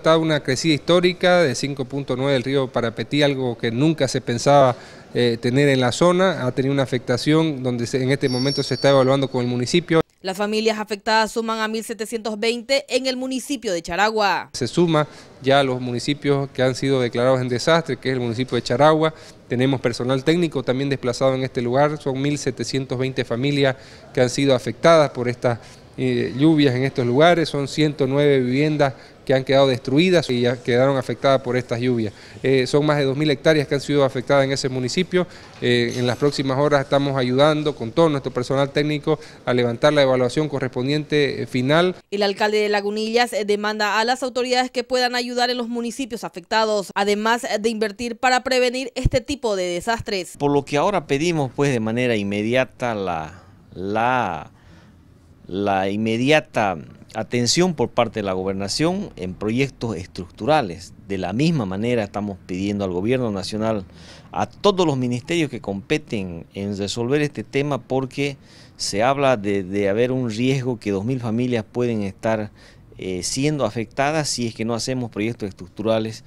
Está una crecida histórica de 5.9 del río Parapetí, algo que nunca se pensaba eh, tener en la zona. Ha tenido una afectación donde en este momento se está evaluando con el municipio. Las familias afectadas suman a 1.720 en el municipio de Charagua. Se suma ya a los municipios que han sido declarados en desastre, que es el municipio de Charagua. Tenemos personal técnico también desplazado en este lugar. Son 1.720 familias que han sido afectadas por estas eh, lluvias en estos lugares. Son 109 viviendas que han quedado destruidas y ya quedaron afectadas por estas lluvias. Eh, son más de 2.000 hectáreas que han sido afectadas en ese municipio. Eh, en las próximas horas estamos ayudando con todo nuestro personal técnico a levantar la evaluación correspondiente eh, final. El alcalde de Lagunillas demanda a las autoridades que puedan ayudar en los municipios afectados, además de invertir para prevenir este tipo de desastres. Por lo que ahora pedimos pues de manera inmediata la, la, la inmediata atención por parte de la gobernación en proyectos estructurales. De la misma manera estamos pidiendo al gobierno nacional, a todos los ministerios que competen en resolver este tema porque se habla de, haber un riesgo que 2.000 familias pueden estar eh, siendo afectadas si es que no hacemos proyectos estructurales.